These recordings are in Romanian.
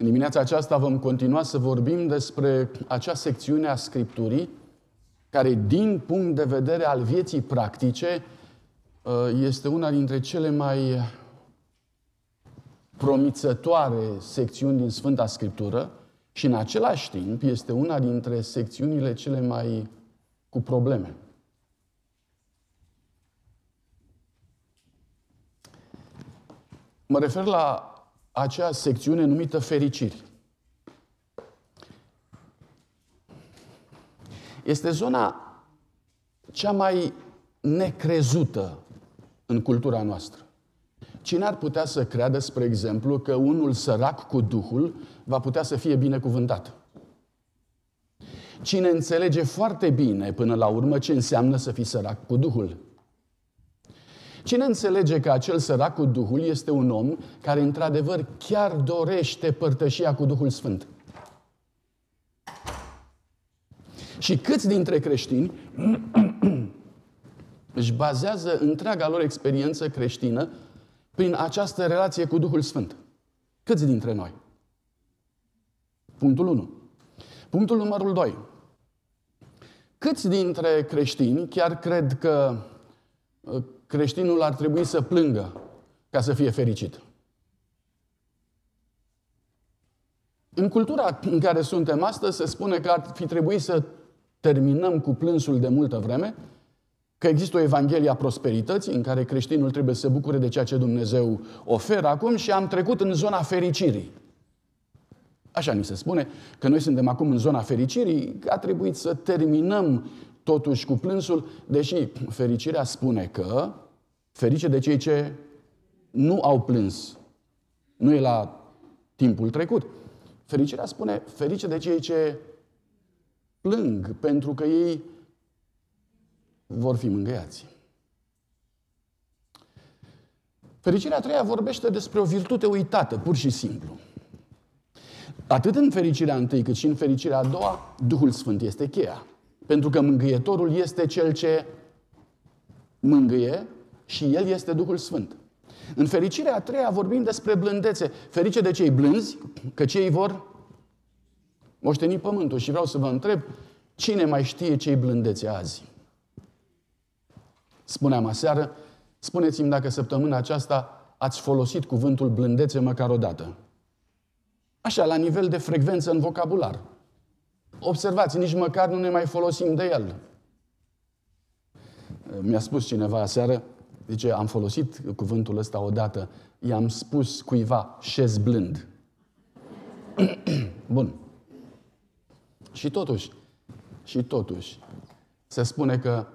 În dimineața aceasta vom continua să vorbim despre acea secțiune a Scripturii care, din punct de vedere al vieții practice, uh, este una dintre cele mai promițătoare secțiuni din Sfânta Scriptură și, în același timp, este una dintre secțiunile cele mai cu probleme. Mă refer la acea secțiune numită fericiri. Este zona cea mai necrezută în cultura noastră. Cine ar putea să creadă, spre exemplu, că unul sărac cu Duhul va putea să fie binecuvântat? Cine înțelege foarte bine până la urmă ce înseamnă să fii sărac cu Duhul? Cine înțelege că acel sărac cu Duhul este un om care într-adevăr chiar dorește părtășia cu Duhul Sfânt? Și câți dintre creștini își bazează întreaga lor experiență creștină prin această relație cu Duhul Sfânt? Câți dintre noi? Punctul 1. Punctul numărul 2. Câți dintre creștini chiar cred că creștinul ar trebui să plângă ca să fie fericit. În cultura în care suntem astăzi se spune că ar fi trebuit să terminăm cu plânsul de multă vreme, că există o Evanghelie a prosperității în care creștinul trebuie să se bucure de ceea ce Dumnezeu oferă acum și am trecut în zona fericirii. Așa ni se spune că noi suntem acum în zona fericirii, că a trebuit să terminăm totuși cu plânsul, deși fericirea spune că ferice de cei ce nu au plâns. Nu e la timpul trecut. Fericirea spune ferice de cei ce plâng, pentru că ei vor fi mângâiați. Fericirea a treia vorbește despre o virtute uitată, pur și simplu. Atât în fericirea întâi, cât și în fericirea a doua, Duhul Sfânt este cheia. Pentru că mângâietorul este cel ce mângâie și el este Duhul Sfânt. În fericirea a treia vorbim despre blândețe. Ferice de cei blânzi, că cei vor moșteni pământul. Și vreau să vă întreb, cine mai știe cei blândețe azi? Spuneam aseară, spuneți-mi dacă săptămâna aceasta ați folosit cuvântul blândețe măcar o dată. Așa, la nivel de frecvență în vocabular. Observați, nici măcar nu ne mai folosim de el. Mi-a spus cineva aseară, zice, am folosit cuvântul ăsta odată, i-am spus cuiva șez blând. Bun. Și totuși, și totuși, se spune că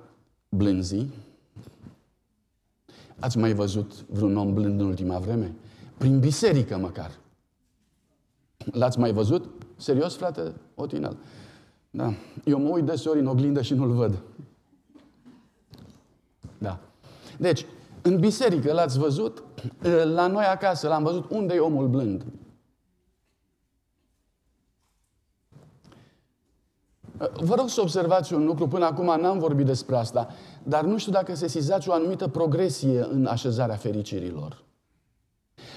blânzii, ați mai văzut vreun om blând în ultima vreme? Prin biserică măcar. L-ați mai văzut? Serios, frate o Otinel? Da. Eu mă uit deseori în oglindă și nu-l văd. Da. Deci, în biserică l-ați văzut, eh, la noi acasă l-am văzut, unde e omul blând? Eh, vă rog să observați un lucru, până acum n-am vorbit despre asta, dar nu știu dacă sesizați o anumită progresie în așezarea fericirilor.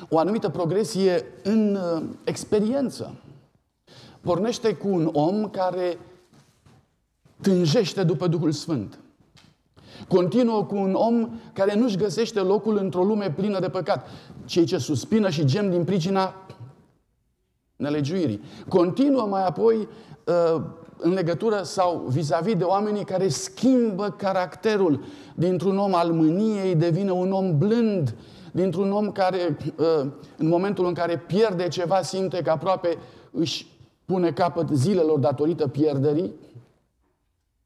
O anumită progresie în eh, experiență pornește cu un om care tânjește după Duhul Sfânt. Continuă cu un om care nu-și găsește locul într-o lume plină de păcat. Cei ce suspină și gem din pricina nelegiuirii. Continuă mai apoi uh, în legătură sau vis-a-vis de oamenii care schimbă caracterul dintr-un om al mâniei, devine un om blând, dintr-un om care uh, în momentul în care pierde ceva simte că aproape își pune capăt zilelor datorită pierderii,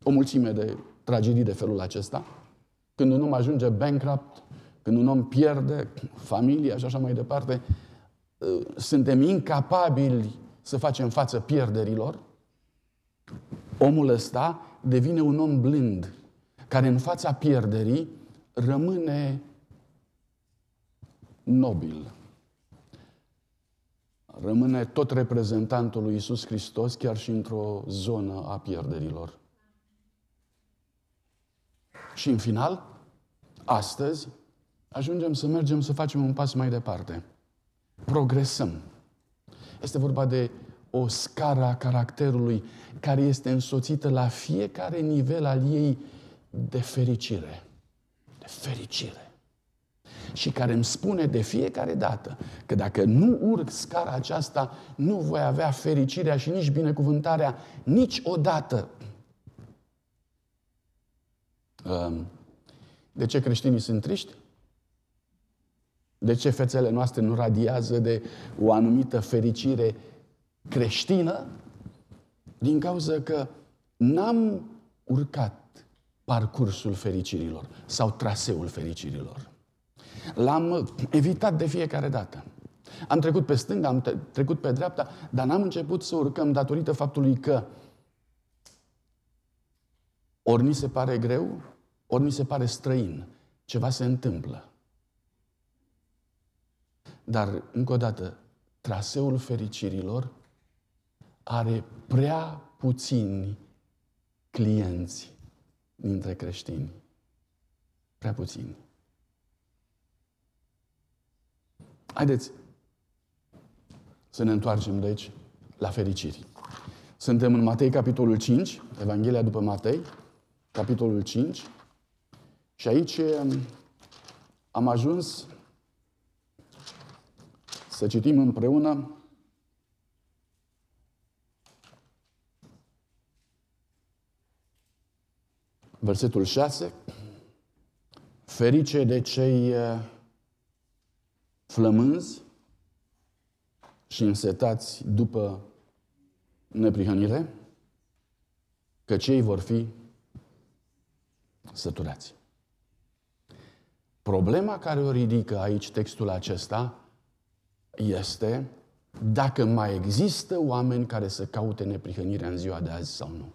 o mulțime de tragedii de felul acesta, când un om ajunge bankrupt, când un om pierde familia și așa mai departe, ă, suntem incapabili să facem față pierderilor, omul ăsta devine un om blând, care în fața pierderii rămâne nobil rămâne tot reprezentantul lui Isus Hristos, chiar și într-o zonă a pierderilor. Și în final, astăzi, ajungem să mergem să facem un pas mai departe. Progresăm. Este vorba de o scară a caracterului care este însoțită la fiecare nivel al ei de fericire. De fericire și care îmi spune de fiecare dată că dacă nu urc scara aceasta, nu voi avea fericirea și nici binecuvântarea niciodată. Um, de ce creștinii sunt triști? De ce fețele noastre nu radiază de o anumită fericire creștină? Din cauza că n-am urcat parcursul fericirilor sau traseul fericirilor. L-am evitat de fiecare dată. Am trecut pe stânga, am trecut pe dreapta, dar n-am început să urcăm datorită faptului că ori mi se pare greu, ori mi se pare străin. Ceva se întâmplă. Dar, încă o dată, traseul fericirilor are prea puțini clienți dintre creștini. Prea puțini. Haideți să ne întoarcem, deci, la fericiri. Suntem în Matei, capitolul 5, Evanghelia după Matei, capitolul 5. Și aici um, am ajuns să citim împreună versetul 6. Ferice de cei uh, flămânzi și însetați după neprihănire, că cei vor fi săturați. Problema care o ridică aici textul acesta este dacă mai există oameni care să caute neprihănirea în ziua de azi sau nu.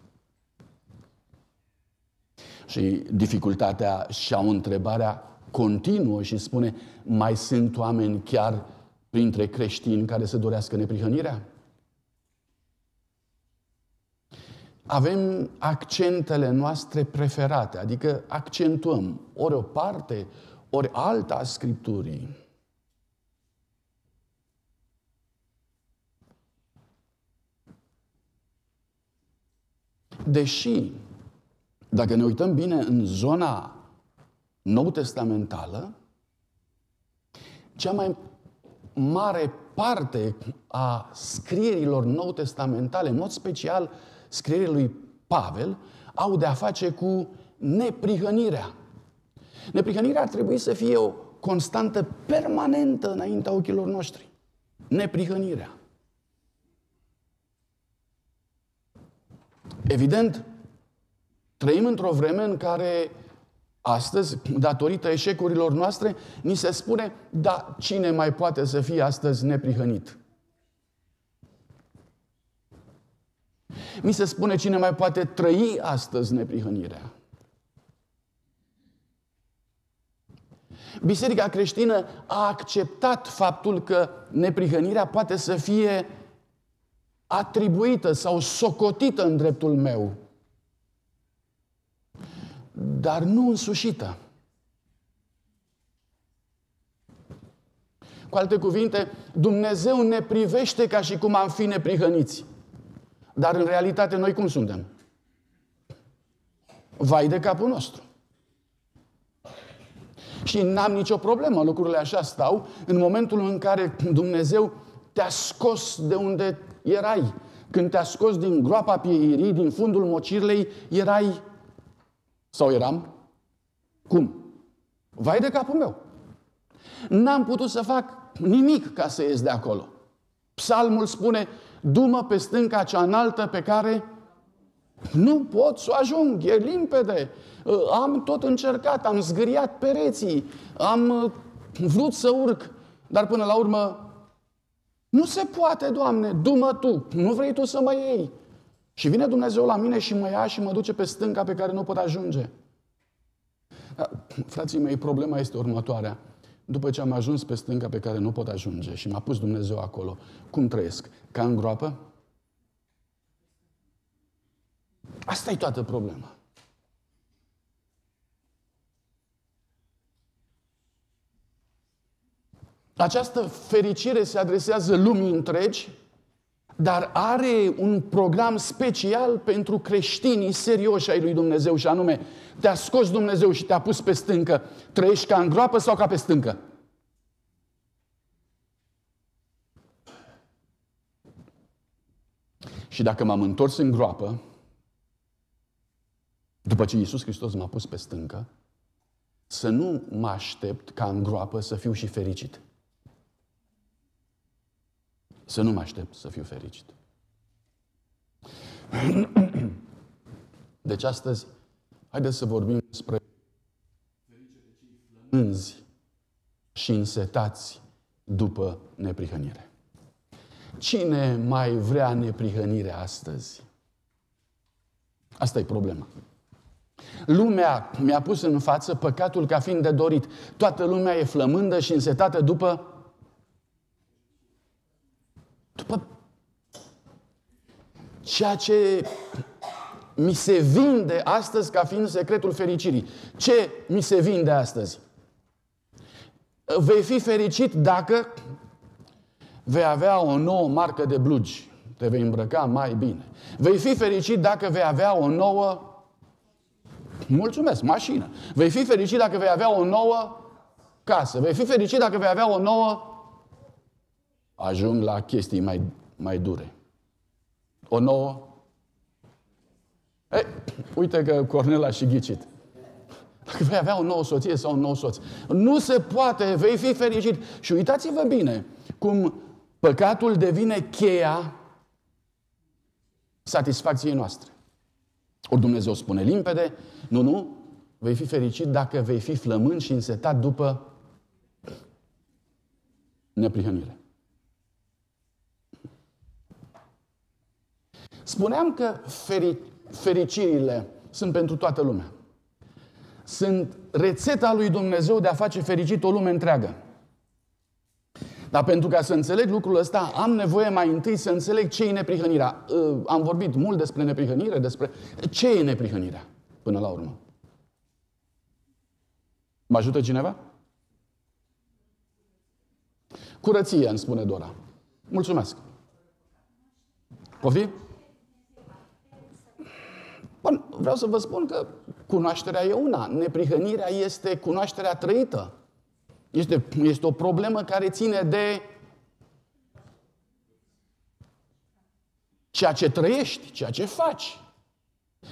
Și dificultatea și au întrebarea continuă și spune, mai sunt oameni chiar printre creștini care se dorească neprihănirea? Avem accentele noastre preferate, adică accentuăm ori o parte, ori alta a Scripturii. Deși, dacă ne uităm bine în zona nou testamentală, cea mai mare parte a scrierilor nou testamentale, în mod special scrierii lui Pavel, au de-a face cu neprihănirea. Neprihănirea ar trebui să fie o constantă permanentă înaintea ochilor noștri. Neprihănirea. Evident, trăim într-o vreme în care Astăzi, datorită eșecurilor noastre, ni se spune, da, cine mai poate să fie astăzi neprihănit? Mi se spune cine mai poate trăi astăzi neprihănirea. Biserica creștină a acceptat faptul că neprihănirea poate să fie atribuită sau socotită în dreptul meu dar nu însușită. Cu alte cuvinte, Dumnezeu ne privește ca și cum am fi neprihăniți. Dar în realitate noi cum suntem? Vai de capul nostru. Și n-am nicio problemă, lucrurile așa stau, în momentul în care Dumnezeu te-a scos de unde erai. Când te-a scos din groapa pieirii, din fundul mocirlei, erai sau eram? Cum? Vai de capul meu! N-am putut să fac nimic ca să ies de acolo. Psalmul spune, dumă pe stânca cea înaltă pe care nu pot să ajung, e limpede. Ă, am tot încercat, am zgâriat pereții, am ă, vrut să urc, dar până la urmă nu se poate, Doamne, dumă Tu, nu vrei Tu să mă iei. Și vine Dumnezeu la mine și mă ia și mă duce pe stânca pe care nu pot ajunge. Frații mei, problema este următoarea. După ce am ajuns pe stânca pe care nu pot ajunge și m-a pus Dumnezeu acolo, cum trăiesc? Ca în groapă? Asta e toată problema. Această fericire se adresează lumii întregi dar are un program special pentru creștinii serioși ai lui Dumnezeu și anume, te-a scos Dumnezeu și te-a pus pe stâncă, trăiești ca în groapă sau ca pe stâncă? Și dacă m-am întors în groapă, după ce Iisus Hristos m-a pus pe stâncă, să nu mă aștept ca în groapă să fiu și fericit să nu mă aștept să fiu fericit. Deci astăzi, haideți să vorbim despre flămânzi și însetați după neprihănire. Cine mai vrea neprihănire astăzi? Asta e problema. Lumea mi-a pus în față păcatul ca fiind de dorit. Toată lumea e flămândă și însetată după după ceea ce mi se vinde astăzi ca fiind secretul fericirii. Ce mi se vinde astăzi? Vei fi fericit dacă vei avea o nouă marcă de blugi. Te vei îmbrăca mai bine. Vei fi fericit dacă vei avea o nouă Mulțumesc, mașină. Vei fi fericit dacă vei avea o nouă casă. Vei fi fericit dacă vei avea o nouă ajung la chestii mai, mai dure. O nouă? Ei, uite că Cornel a și ghicit. Dacă vei avea o nouă soție sau un nou soț. Nu se poate, vei fi fericit. Și uitați-vă bine cum păcatul devine cheia satisfacției noastre. Ori Dumnezeu spune limpede, nu, nu, vei fi fericit dacă vei fi flămând și însetat după neprihănire. Spuneam că feri, fericirile sunt pentru toată lumea. Sunt rețeta lui Dumnezeu de a face fericit o lume întreagă. Dar pentru ca să înțeleg lucrul ăsta, am nevoie mai întâi să înțeleg ce e neprihănirea. Ă, am vorbit mult despre neprihănire, despre ce e neprihănirea, până la urmă. Mă ajută cineva? Curăție, îmi spune Dora. Mulțumesc. Poftim? Bun, vreau să vă spun că cunoașterea e una, neprihănirea este cunoașterea trăită. Este, este o problemă care ține de ceea ce trăiești, ceea ce faci.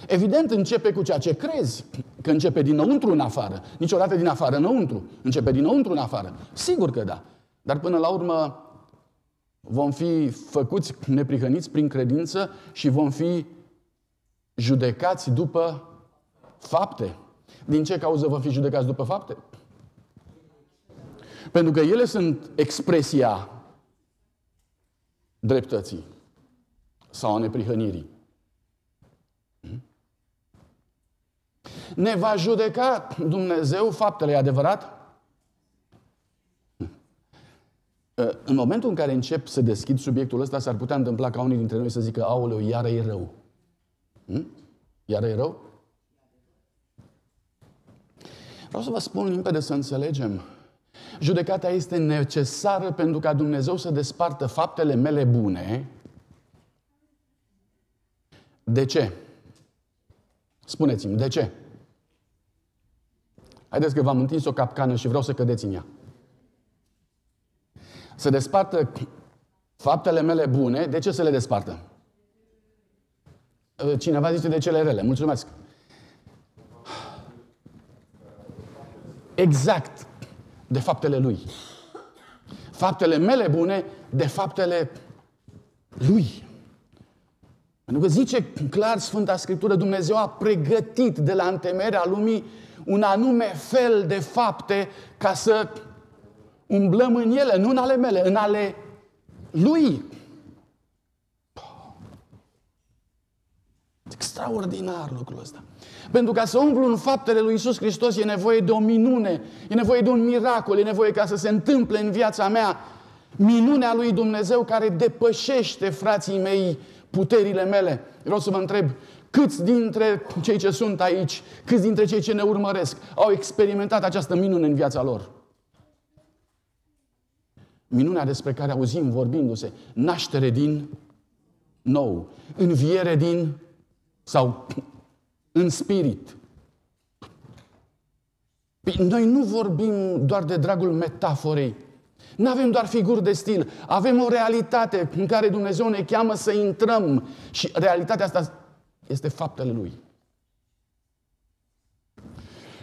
Evident, începe cu ceea ce crezi, că începe dinăuntru în afară, niciodată din afară înăuntru, începe dinăuntru în afară. Sigur că da, dar până la urmă vom fi făcuți neprihăniți prin credință și vom fi judecați după fapte. Din ce cauză vă fi judecați după fapte? Pentru că ele sunt expresia dreptății sau a neprihănirii. Hmm? Ne va judeca Dumnezeu faptele, e adevărat? Hmm. Ă, în momentul în care încep să deschid subiectul ăsta, s-ar putea întâmpla ca unii dintre noi să zică, aoleu, iară e rău. Hmm? Iar e rău? Vreau să vă spun limpede să înțelegem. Judecata este necesară pentru ca Dumnezeu să despartă faptele mele bune. De ce? Spuneți-mi, de ce? Haideți că v-am întins o capcană și vreau să cădeți în ea. Să despartă faptele mele bune, de ce să le despartă? Ă, cineva zice de cele rele. Mulțumesc. Exact. De faptele lui. Faptele mele bune de faptele lui. Pentru că zice clar Sfânta Scriptură, Dumnezeu a pregătit de la întemerea lumii un anume fel de fapte ca să umblăm în ele, nu în ale mele, în ale lui. Extraordinar lucrul ăsta. Pentru ca să umplu în faptele lui Isus Hristos e nevoie de o minune, e nevoie de un miracol, e nevoie ca să se întâmple în viața mea minunea lui Dumnezeu care depășește, frații mei, puterile mele. Vreau să vă întreb, câți dintre cei ce sunt aici, câți dintre cei ce ne urmăresc, au experimentat această minune în viața lor? Minunea despre care auzim vorbindu-se, naștere din nou, înviere din sau în spirit. Păi noi nu vorbim doar de dragul metaforei. Nu avem doar figuri de stil, avem o realitate în care Dumnezeu ne cheamă să intrăm și realitatea asta este faptele Lui.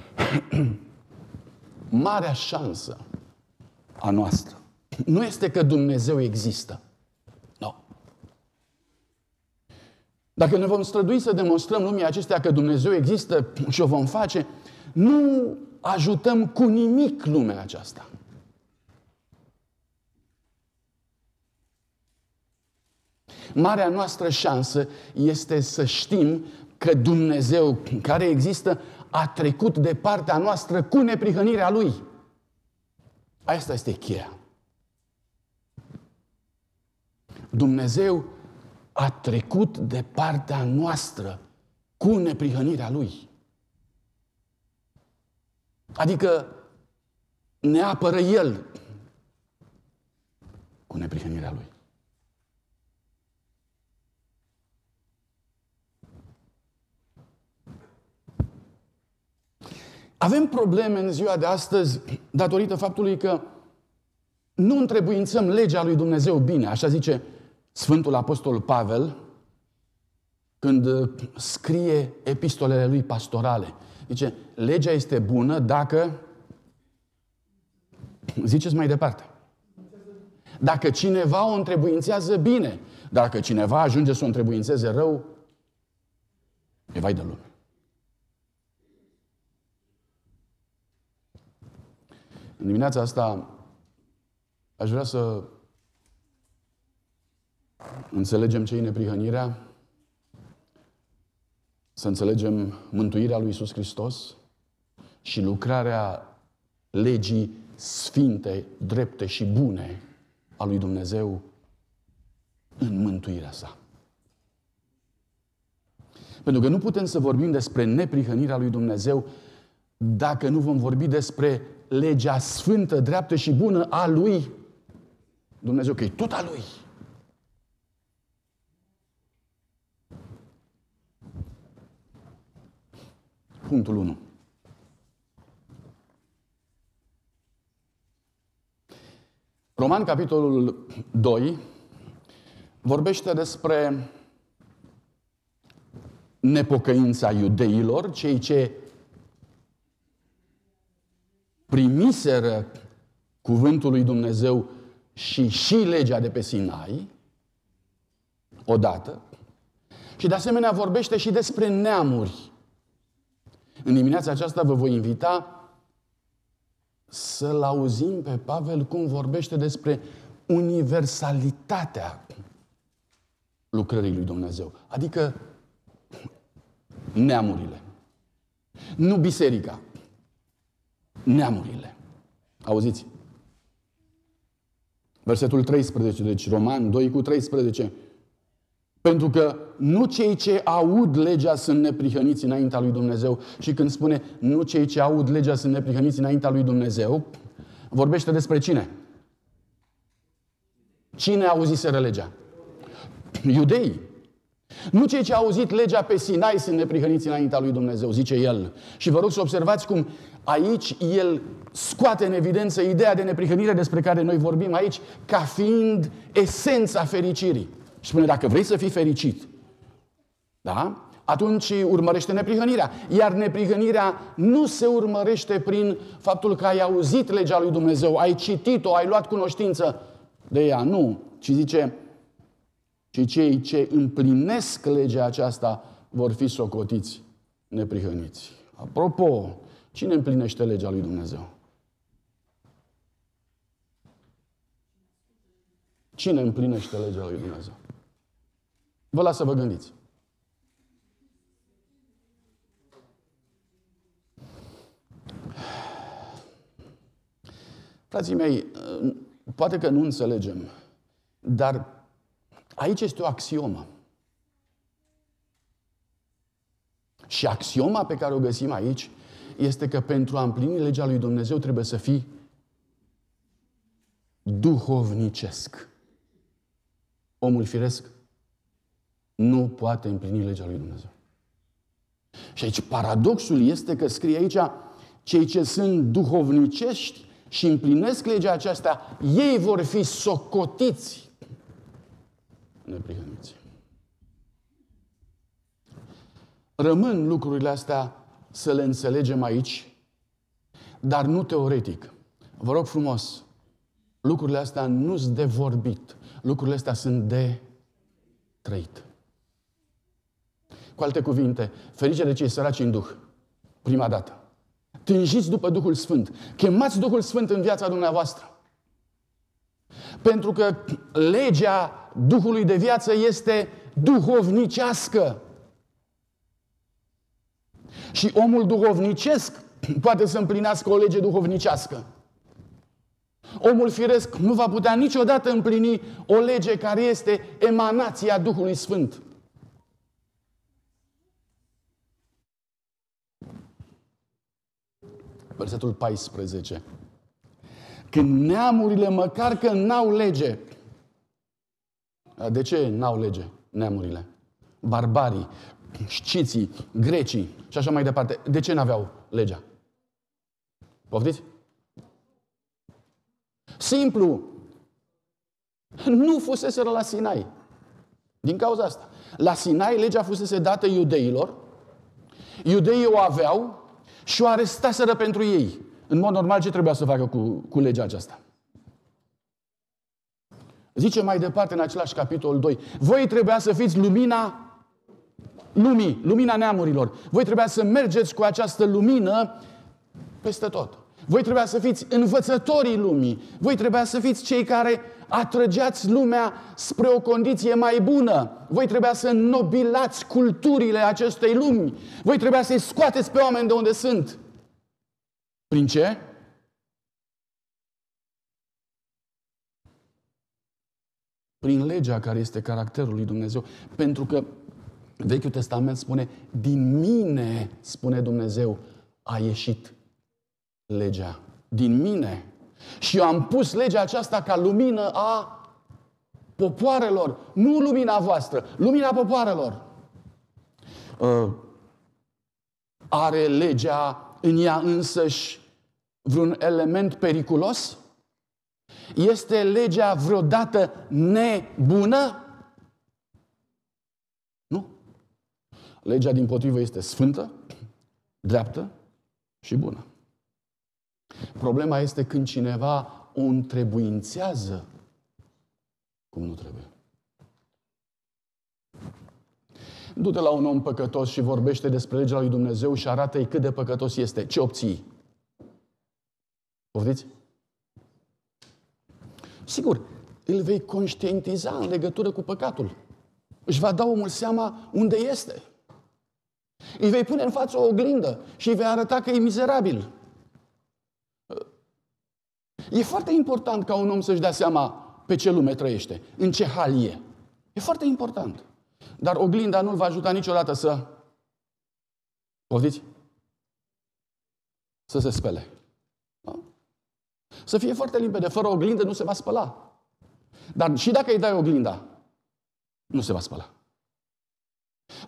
Marea șansă a noastră nu este că Dumnezeu există. Dacă ne vom strădui să demonstrăm lumii acestea că Dumnezeu există și o vom face, nu ajutăm cu nimic lumea aceasta. Marea noastră șansă este să știm că Dumnezeu care există a trecut de partea noastră cu neprihănirea Lui. Asta este cheia. Dumnezeu a trecut de partea noastră cu neprihănirea Lui. Adică ne apără El cu neprihănirea Lui. Avem probleme în ziua de astăzi datorită faptului că nu întrebuințăm legea lui Dumnezeu bine, așa zice Sfântul Apostol Pavel, când uh, scrie epistolele lui pastorale, zice, legea este bună dacă, ziceți mai departe, dacă cineva o întrebuințează bine, dacă cineva ajunge să o întrebuințeze rău, e vai de lume. În dimineața asta aș vrea să Înțelegem ce e neprihănirea? Să înțelegem mântuirea lui Isus Hristos și lucrarea legii sfinte, drepte și bune a lui Dumnezeu în mântuirea sa. Pentru că nu putem să vorbim despre neprihănirea lui Dumnezeu dacă nu vom vorbi despre legea sfântă, dreaptă și bună a lui Dumnezeu, că e tot a lui. punctul 1. Roman, capitolul 2, vorbește despre nepocăința iudeilor, cei ce primiseră cuvântul lui Dumnezeu și și legea de pe Sinai, odată, și de asemenea vorbește și despre neamuri în dimineața aceasta vă voi invita să-l auzim pe Pavel cum vorbește despre universalitatea lucrării lui Dumnezeu. Adică neamurile. Nu biserica. Neamurile. Auziți? Versetul 13, deci Roman 2 cu 13. Pentru că nu cei ce aud legea sunt neprihăniți înaintea lui Dumnezeu. Și când spune nu cei ce aud legea sunt neprihăniți înaintea lui Dumnezeu, vorbește despre cine? Cine auziseră legea? Iudei. Nu cei ce au auzit legea pe Sinai sunt neprihăniți înaintea lui Dumnezeu, zice el. Și vă rog să observați cum aici el scoate în evidență ideea de neprihănire despre care noi vorbim aici, ca fiind esența fericirii. Și, Spune, dacă vrei să fii fericit, da? atunci urmărește neprihănirea. Iar neprihănirea nu se urmărește prin faptul că ai auzit legea lui Dumnezeu, ai citit-o, ai luat cunoștință de ea. Nu, ci zice, și cei ce împlinesc legea aceasta vor fi socotiți neprihăniți. Apropo, cine împlinește legea lui Dumnezeu? Cine împlinește legea lui Dumnezeu? Vă las să vă gândiți. Frații mei, poate că nu înțelegem, dar aici este o axiomă. Și axioma pe care o găsim aici este că pentru a împlini legea lui Dumnezeu trebuie să fii duhovnicesc. Omul firesc nu poate împlini legea lui Dumnezeu. Și aici paradoxul este că scrie aici, cei ce sunt duhovnicești și împlinesc legea aceasta, ei vor fi socotiți neprihăniți. Rămân lucrurile astea să le înțelegem aici, dar nu teoretic. Vă rog frumos, lucrurile astea nu sunt de vorbit, lucrurile astea sunt de trăit. Cu alte cuvinte, ferice de cei săraci în Duh. Prima dată. Tânjiți după Duhul Sfânt. Chemați Duhul Sfânt în viața dumneavoastră. Pentru că legea Duhului de viață este duhovnicească. Și omul duhovnicesc poate să împlinească o lege duhovnicească. Omul firesc nu va putea niciodată împlini o lege care este emanația Duhului Sfânt. versetul 14. Când neamurile, măcar că n-au lege. De ce n-au lege neamurile? Barbarii, șciții, grecii și așa mai departe. De ce n-aveau legea? Poftiți? Simplu. Nu fuseseră la Sinai. Din cauza asta. La Sinai legea fusese dată iudeilor. Iudeii o aveau, și o arestaseră pentru ei. În mod normal, ce trebuia să facă cu, cu legea aceasta? Zice mai departe în același capitol 2. Voi trebuia să fiți lumina lumii, lumina neamurilor. Voi trebuia să mergeți cu această lumină peste tot. Voi trebuia să fiți învățătorii lumii. Voi trebuia să fiți cei care atrăgeați lumea spre o condiție mai bună. Voi trebuia să nobilați culturile acestei lumi. Voi trebuia să-i scoateți pe oameni de unde sunt. Prin ce? Prin legea care este caracterul lui Dumnezeu. Pentru că Vechiul Testament spune, din mine, spune Dumnezeu, a ieșit legea. Din mine și eu am pus legea aceasta ca lumină a popoarelor, nu lumina voastră, lumina popoarelor. Uh, are legea în ea însăși vreun element periculos? Este legea vreodată nebună? Nu. Legea din potrivă este sfântă, dreaptă și bună. Problema este când cineva o întrebuințează cum nu trebuie. Du-te la un om păcătos și vorbește despre legea lui Dumnezeu și arată-i cât de păcătos este. Ce obții? Poftiți? Sigur, îl vei conștientiza în legătură cu păcatul. Își va da omul seama unde este. Îi vei pune în față o oglindă și îi vei arăta că e mizerabil. E foarte important ca un om să-și dea seama pe ce lume trăiește, în ce hal e. E foarte important. Dar oglinda nu-l va ajuta niciodată să... Poftiți? Să se spele. Da? Să fie foarte limpede. Fără oglindă nu se va spăla. Dar și dacă îi dai oglinda, nu se va spăla.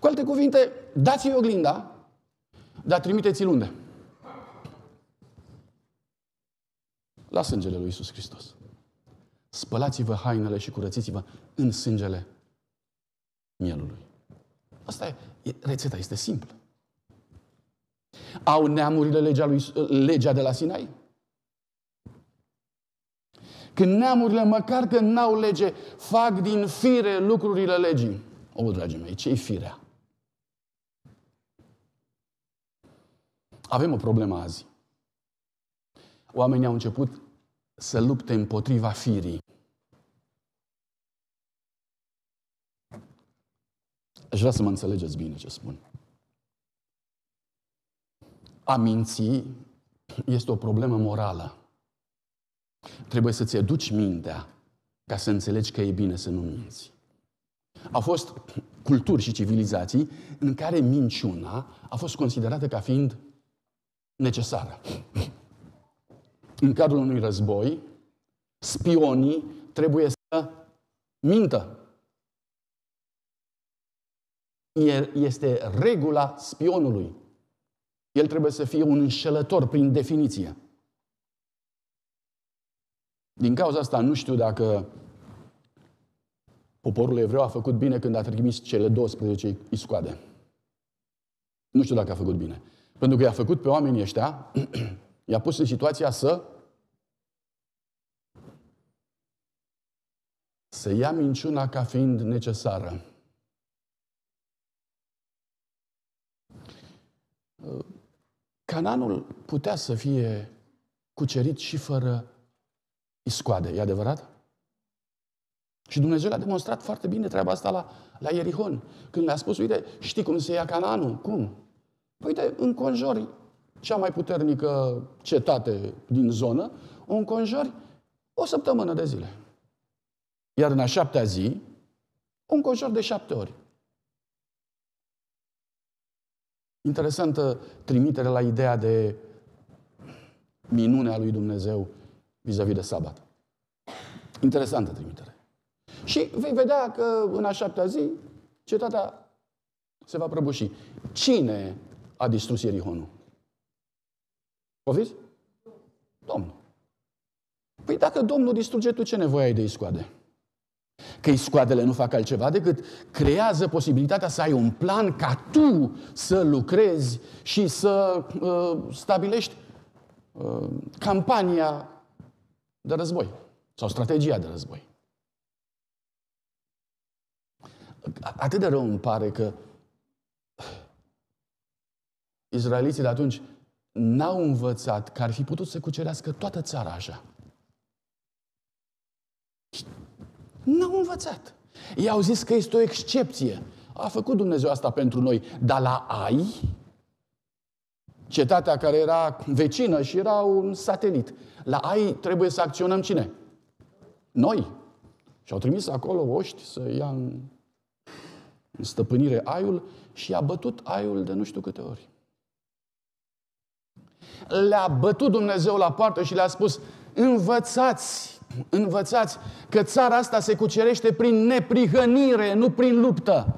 Cu alte cuvinte, dați-i oglinda, dar trimiteți-l unde? la sângele lui Isus Hristos. Spălați-vă hainele și curățiți-vă în sângele mielului. Asta e, e rețeta, este simplă. Au neamurile legea, lui, legea de la Sinai? Când neamurile, măcar că n-au lege, fac din fire lucrurile legii. O, dragii mei, ce-i firea? Avem o problemă azi. Oamenii au început să lupte împotriva firii. Aș vrea să mă înțelegeți bine ce spun. A minți este o problemă morală. Trebuie să-ți educi mintea ca să înțelegi că e bine să nu minți. Au fost culturi și civilizații în care minciuna a fost considerată ca fiind necesară în cadrul unui război, spionii trebuie să mintă. Este regula spionului. El trebuie să fie un înșelător prin definiție. Din cauza asta nu știu dacă poporul evreu a făcut bine când a trimis cele 12 iscoade. Nu știu dacă a făcut bine. Pentru că i-a făcut pe oamenii ăștia I-a pus în situația să să ia minciuna ca fiind necesară. Cananul putea să fie cucerit și fără iscoade, e adevărat? Și Dumnezeu l a demonstrat foarte bine treaba asta la, la Ierihon. Când le-a spus, uite, știi cum se ia Cananul? Cum? Păi, uite, înconjori cea mai puternică cetate din zonă, o înconjori o săptămână de zile. Iar în a șaptea zi, un conjur de șapte ori. Interesantă trimitere la ideea de minunea lui Dumnezeu vis-a-vis de sabat. Interesantă trimitere. Și vei vedea că în a șaptea zi cetatea se va prăbuși. Cine a distrus Ierihonul? Poftiți? Domnul. Păi dacă Domnul distruge, tu ce nevoie ai de iscoade? Că iscoadele nu fac altceva decât creează posibilitatea să ai un plan ca tu să lucrezi și să uh, stabilești uh, campania de război sau strategia de război. Atât de rău îmi pare că Israeliții de atunci n-au învățat că ar fi putut să cucerească toată țara așa. N-au învățat. I-au zis că este o excepție. A făcut Dumnezeu asta pentru noi, dar la Ai, cetatea care era vecină și era un satelit, la Ai trebuie să acționăm cine? Noi. Și au trimis acolo oști să ia în, în stăpânire Aiul și i-a bătut Aiul de nu știu câte ori le-a bătut Dumnezeu la poartă și le-a spus, învățați, învățați că țara asta se cucerește prin neprihănire, nu prin luptă.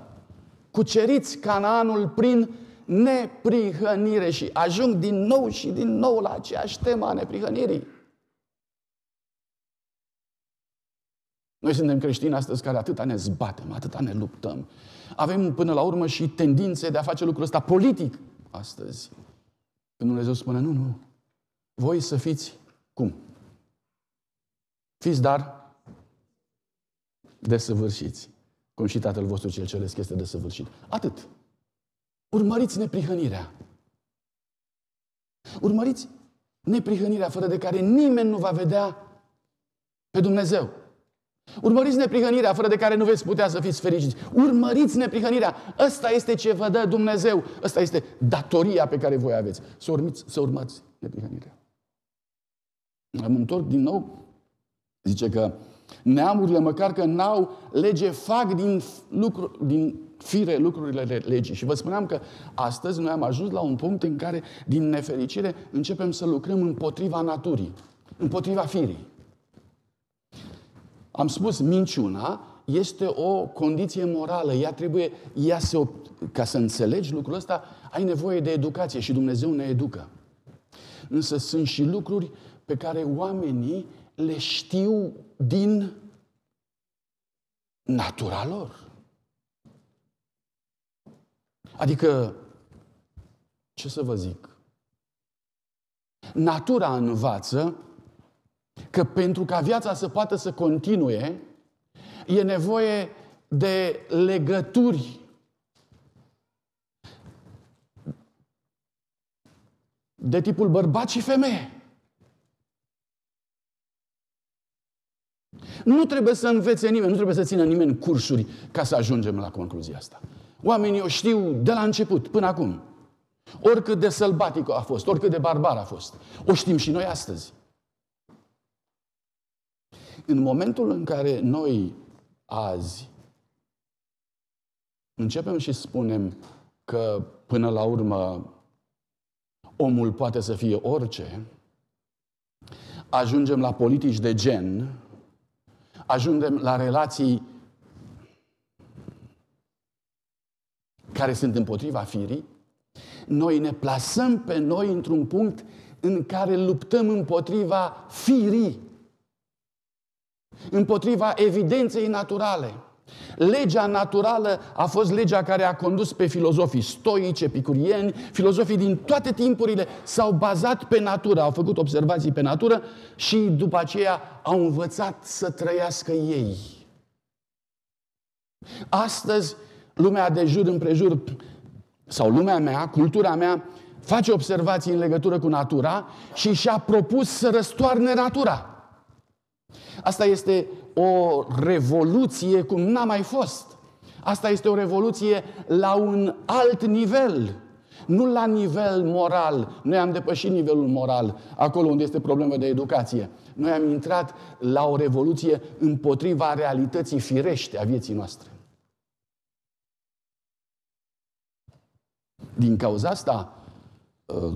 Cuceriți Canaanul prin neprihănire și ajung din nou și din nou la aceeași tema a neprihănirii. Noi suntem creștini astăzi care atâta ne zbatem, atâta ne luptăm. Avem până la urmă și tendințe de a face lucrul ăsta politic astăzi. Când Dumnezeu spune, nu, nu, voi să fiți cum? Fiți, dar desăvârșiți. Cum și Tatăl vostru cel Ceresc este desăvârșit. Atât. Urmăriți neprihănirea. Urmăriți neprihănirea fără de care nimeni nu va vedea pe Dumnezeu. Urmăriți neprihănirea fără de care nu veți putea să fiți fericiți. Urmăriți neprihănirea. Ăsta este ce vă dă Dumnezeu. Ăsta este datoria pe care voi aveți. Să, urmiți, să urmați neprihănirea. Am întors din nou. Zice că neamurile, măcar că n-au lege, fac din, lucru, din fire lucrurile legii. Și vă spuneam că astăzi noi am ajuns la un punct în care, din nefericire, începem să lucrăm împotriva naturii, împotriva firii. Am spus, minciuna este o condiție morală. Ea trebuie, ea se, ca să înțelegi lucrul ăsta, ai nevoie de educație și Dumnezeu ne educă. Însă sunt și lucruri pe care oamenii le știu din natura lor. Adică, ce să vă zic? Natura învață că pentru ca viața să poată să continue, e nevoie de legături. De tipul bărbat și femeie. Nu trebuie să învețe nimeni, nu trebuie să țină nimeni cursuri ca să ajungem la concluzia asta. Oamenii o știu de la început, până acum. Oricât de sălbatic a fost, oricât de barbar a fost. O știm și noi astăzi în momentul în care noi azi începem și spunem că până la urmă omul poate să fie orice, ajungem la politici de gen, ajungem la relații care sunt împotriva firii, noi ne plasăm pe noi într-un punct în care luptăm împotriva firii împotriva evidenței naturale. Legea naturală a fost legea care a condus pe filozofii stoici, epicurieni, filozofii din toate timpurile s-au bazat pe natură, au făcut observații pe natură și după aceea au învățat să trăiască ei. Astăzi, lumea de jur împrejur, sau lumea mea, cultura mea, face observații în legătură cu natura și și-a propus să răstoarne natura. Asta este o revoluție cum n-a mai fost. Asta este o revoluție la un alt nivel. Nu la nivel moral. Noi am depășit nivelul moral, acolo unde este problemă de educație. Noi am intrat la o revoluție împotriva realității firește a vieții noastre. Din cauza asta, ă,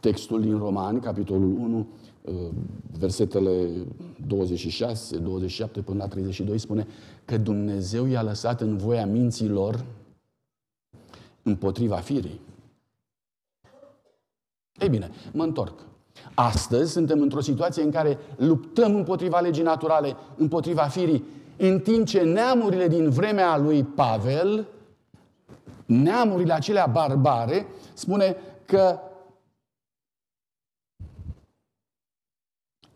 textul din Roman, capitolul 1, Uh, versetele 26, 27 până la 32 spune că Dumnezeu i-a lăsat în voia minților împotriva firii. Ei bine, mă întorc. Astăzi suntem într-o situație în care luptăm împotriva legii naturale, împotriva firii, în timp ce neamurile din vremea lui Pavel, neamurile acelea barbare, spune că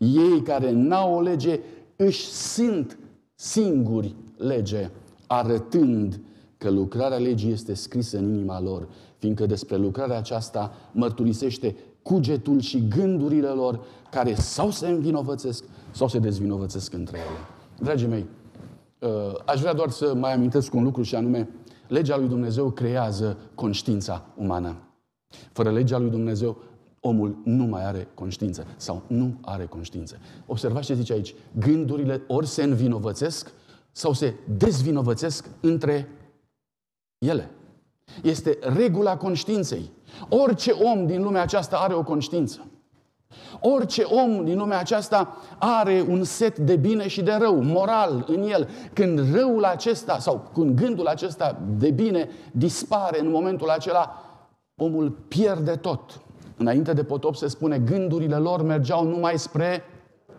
Ei care n-au o lege își sunt singuri lege, arătând că lucrarea legii este scrisă în inima lor, fiindcă despre lucrarea aceasta mărturisește cugetul și gândurile lor care sau se învinovățesc sau se dezvinovățesc între ele. Dragii mei, uh, aș vrea doar să mai amintesc un lucru și anume, legea lui Dumnezeu creează conștiința umană. Fără legea lui Dumnezeu, omul nu mai are conștiință sau nu are conștiință. Observați ce zice aici. Gândurile ori se învinovățesc sau se dezvinovățesc între ele. Este regula conștiinței. Orice om din lumea aceasta are o conștiință. Orice om din lumea aceasta are un set de bine și de rău, moral în el. Când răul acesta sau când gândul acesta de bine dispare în momentul acela, omul pierde tot. Înainte de potop se spune, gândurile lor mergeau numai spre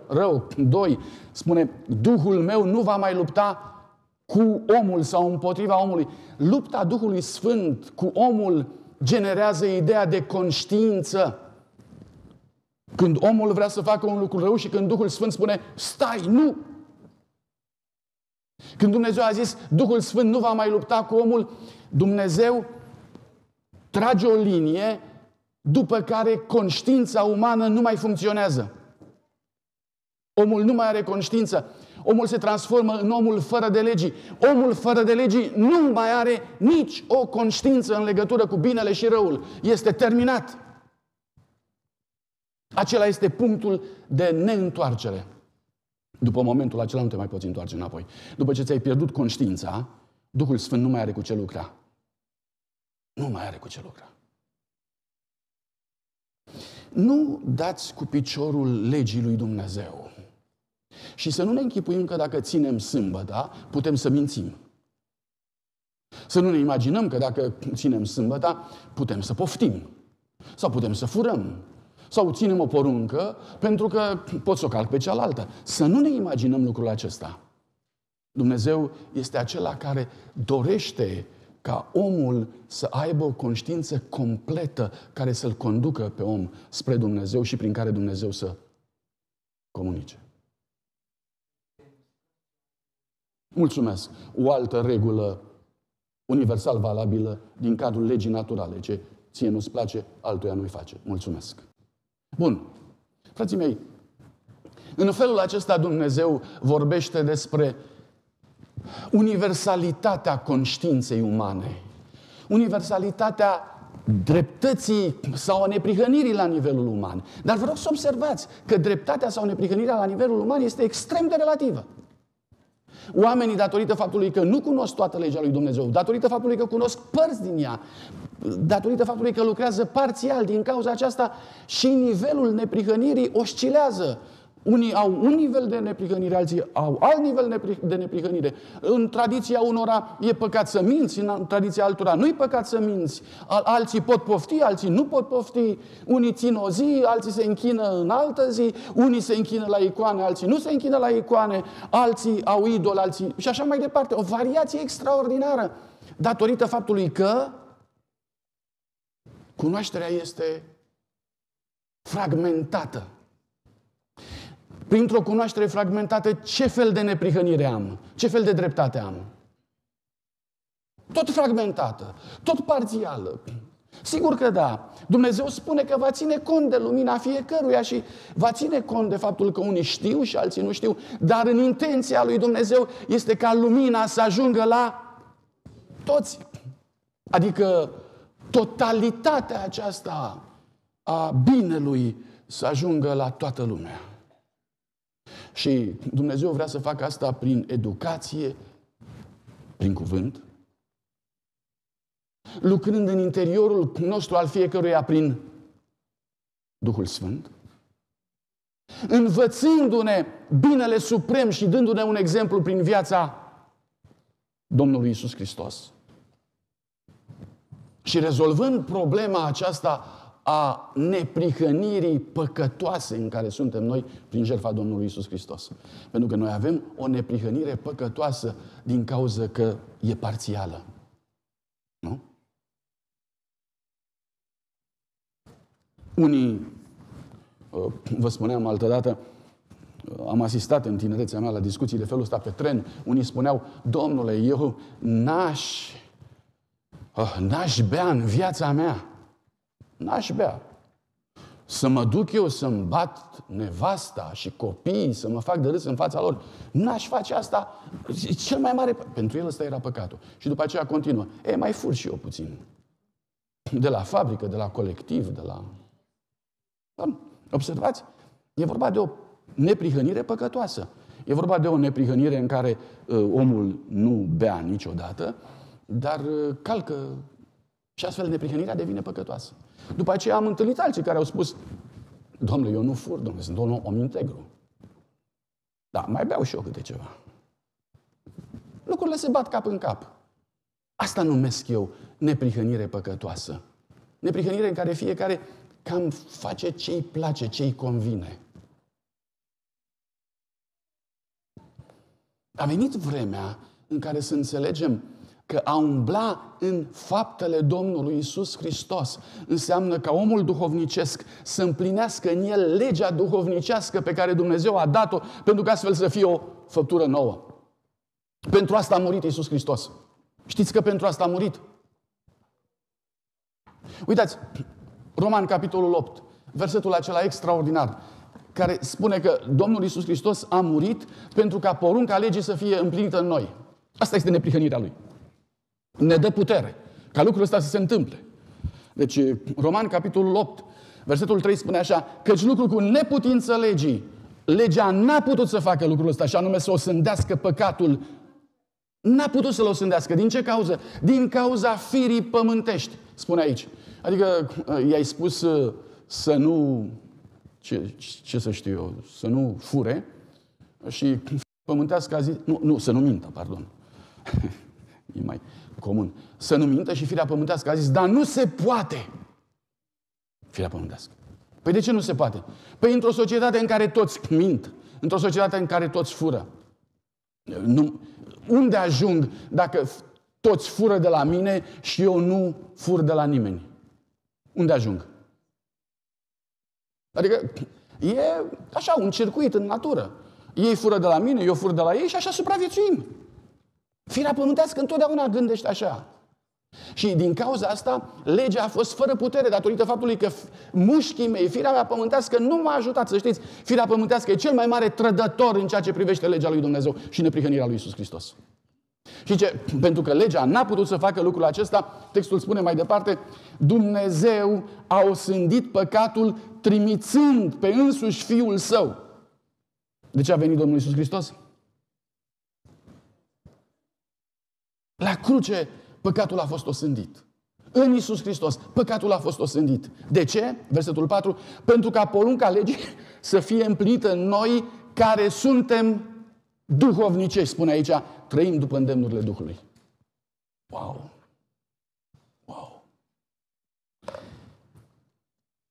rău. Doi, spune, Duhul meu nu va mai lupta cu omul sau împotriva omului. Lupta Duhului Sfânt cu omul generează ideea de conștiință. Când omul vrea să facă un lucru rău și când Duhul Sfânt spune, stai, nu! Când Dumnezeu a zis, Duhul Sfânt nu va mai lupta cu omul, Dumnezeu trage o linie după care conștiința umană nu mai funcționează. Omul nu mai are conștiință. Omul se transformă în omul fără de legii. Omul fără de legii nu mai are nici o conștiință în legătură cu binele și răul. Este terminat. Acela este punctul de neîntoarcere. După momentul acela nu te mai poți întoarce înapoi. După ce ți-ai pierdut conștiința, Duhul Sfânt nu mai are cu ce lucra. Nu mai are cu ce lucra. Nu dați cu piciorul legii lui Dumnezeu. Și să nu ne închipuim că dacă ținem sâmbăta, putem să mințim. Să nu ne imaginăm că dacă ținem sâmbăta, putem să poftim. Sau putem să furăm. Sau ținem o poruncă pentru că pot să o calc pe cealaltă. Să nu ne imaginăm lucrul acesta. Dumnezeu este acela care dorește ca omul să aibă o conștiință completă care să-l conducă pe om spre Dumnezeu și prin care Dumnezeu să comunice. Mulțumesc! O altă regulă universal valabilă din cadrul legii naturale. Ce ție nu-ți place, altuia nu-i face. Mulțumesc! Bun. Frații mei, în felul acesta Dumnezeu vorbește despre universalitatea conștiinței umane, universalitatea dreptății sau a neprihănirii la nivelul uman. Dar vreau să observați că dreptatea sau neprihănirea la nivelul uman este extrem de relativă. Oamenii, datorită faptului că nu cunosc toată legea lui Dumnezeu, datorită faptului că cunosc părți din ea, datorită faptului că lucrează parțial din cauza aceasta și nivelul neprihănirii oscilează unii au un nivel de neprihănire, alții au alt nivel de neprihănire. În tradiția unora e păcat să minți, în tradiția altora nu e păcat să minți. Alții pot pofti, alții nu pot pofti. Unii țin o zi, alții se închină în altă zi, unii se închină la icoane, alții nu se închină la icoane, alții au idol, alții... Și așa mai departe. O variație extraordinară datorită faptului că cunoașterea este fragmentată printr-o cunoaștere fragmentată, ce fel de neprihănire am? Ce fel de dreptate am? Tot fragmentată, tot parțială. Sigur că da. Dumnezeu spune că va ține cont de lumina fiecăruia și va ține cont de faptul că unii știu și alții nu știu, dar în intenția lui Dumnezeu este ca lumina să ajungă la toți. Adică totalitatea aceasta a binelui să ajungă la toată lumea. Și Dumnezeu vrea să facă asta prin educație, prin cuvânt, lucrând în interiorul nostru al fiecăruia prin Duhul Sfânt, învățându-ne binele suprem și dându-ne un exemplu prin viața Domnului Isus Hristos. Și rezolvând problema aceasta a neprihănirii păcătoase în care suntem noi prin jertfa Domnului Isus Hristos. Pentru că noi avem o neprihănire păcătoasă din cauza că e parțială. Nu? Unii, uh, vă spuneam altădată, uh, am asistat în tinerețea mea la discuții de felul ăsta pe tren. Unii spuneau, domnule, eu n-aș, uh, n-aș bea în viața mea n-aș bea. Să mă duc eu să-mi bat nevasta și copiii, să mă fac de râs în fața lor, n-aș face asta. Cel mai mare, pentru el ăsta era păcatul. Și după aceea continuă. E, mai fur și eu puțin. De la fabrică, de la colectiv, de la... Da, observați? E vorba de o neprihănire păcătoasă. E vorba de o neprihănire în care uh, omul nu bea niciodată, dar uh, calcă și astfel neprihănirea devine păcătoasă. După aceea am întâlnit alții care au spus, domnule, eu nu fur, domnule, sunt un om integru. Da, mai beau și eu câte ceva. Lucrurile se bat cap în cap. Asta numesc eu neprihănire păcătoasă. Neprihănire în care fiecare cam face ce îi place, ce îi convine. A venit vremea în care să înțelegem Că a umbla în faptele Domnului Isus Hristos înseamnă ca omul duhovnicesc să împlinească în el legea duhovnicească pe care Dumnezeu a dat-o, pentru că astfel să fie o făptură nouă. Pentru asta a murit Isus Hristos. Știți că pentru asta a murit? Uitați, Roman, capitolul 8, versetul acela extraordinar, care spune că Domnul Isus Hristos a murit pentru ca porunca legii să fie împlinită în noi. Asta este neprihănirea Lui ne dă putere ca lucrul ăsta să se întâmple. Deci, Roman, capitolul 8, versetul 3 spune așa, căci lucrul cu neputință legii, legea n-a putut să facă lucrul ăsta, și anume să o sândească păcatul, n-a putut să-l sândească. Din ce cauză? Din cauza firii pământești, spune aici. Adică uh, i-ai spus uh, să nu, ce, ce să știu eu, să nu fure și pământească a zis, nu, nu, să nu mintă, pardon. e mai, comun, să nu mintă și firea pământească. A zis, dar nu se poate. Firea pământească. Păi de ce nu se poate? Păi într-o societate în care toți mint, într-o societate în care toți fură, nu, unde ajung dacă toți fură de la mine și eu nu fur de la nimeni? Unde ajung? Adică e așa, un circuit în natură. Ei fură de la mine, eu fur de la ei și așa supraviețuim. Firea pământească întotdeauna gândește așa. Și din cauza asta, legea a fost fără putere datorită faptului că mușchii mei, firea mea pământească, nu m-a ajutat. Să știți, firea pământească e cel mai mare trădător în ceea ce privește legea lui Dumnezeu și neprihănirea lui Isus Hristos. Și ce? Pentru că legea n-a putut să facă lucrul acesta, textul spune mai departe, Dumnezeu a osândit păcatul trimițând pe însuși Fiul Său. De ce a venit Domnul Isus Hristos? La cruce, păcatul a fost osândit. În Isus Hristos, păcatul a fost osândit. De ce? Versetul 4. Pentru ca porunca legii să fie împlinită în noi care suntem duhovnicești, spune aici, trăim după îndemnurile Duhului. Wow! Wow!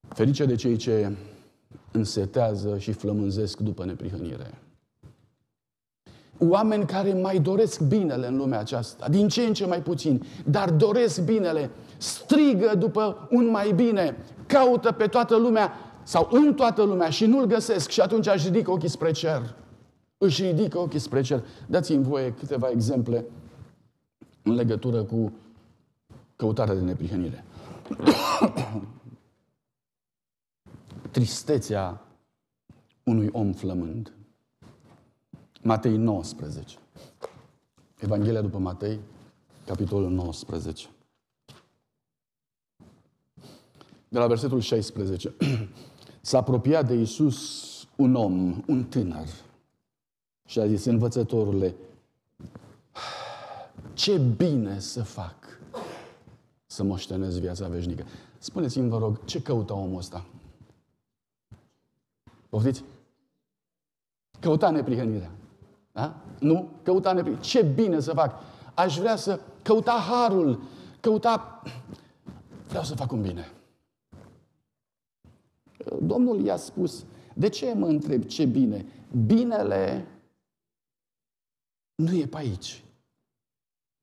Ferice de cei ce însetează și flămânzesc după neprihănire oameni care mai doresc binele în lumea aceasta, din ce în ce mai puțin, dar doresc binele, strigă după un mai bine, caută pe toată lumea sau în toată lumea și nu-l găsesc și atunci își ridică ochii spre cer. Își ridică ochii spre cer. Dați-mi voie câteva exemple în legătură cu căutarea de neprihănire. Tristețea unui om flămând. Matei 19. Evanghelia după Matei, capitolul 19. De la versetul 16. S-a apropiat de Isus un om, un tânăr, și a zis, învățătorule, ce bine să fac să moștenesc viața veșnică. Spuneți-mi, vă rog, ce căuta omul ăsta? Poftiți? Căuta neprihănirea. Da? Nu? Căuta neprihănirea. Ce bine să fac! Aș vrea să căuta harul, căuta... Vreau să fac un bine. Domnul i-a spus, de ce mă întreb ce bine? Binele nu e pe aici.